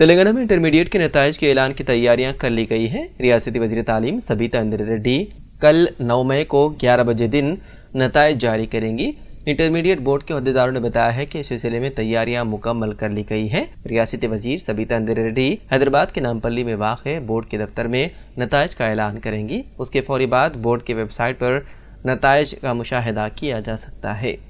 तेलंगाना में इंटरमीडिएट के नतज के ऐलान की तैयारियां कर ली गई हैं रियासती वजीर तालीम सबिता इंद्र रेड्डी कल नौ मई को ग्यारह बजे दिन नतज जारी करेंगी इंटरमीडिएट बोर्ड के अहदेदारों ने बताया है कि इस सिलसिले में तैयारियां मुकम्मल कर ली गई हैं रियासती वजीर सबिता इंद्र रेड्डी हैदराबाद के नामपल्ली में वाक़ बोर्ड के दफ्तर में नतज का ऐलान करेंगी उसके फौरी बाद बोर्ड की वेबसाइट पर नतज का मुशाह किया जा सकता है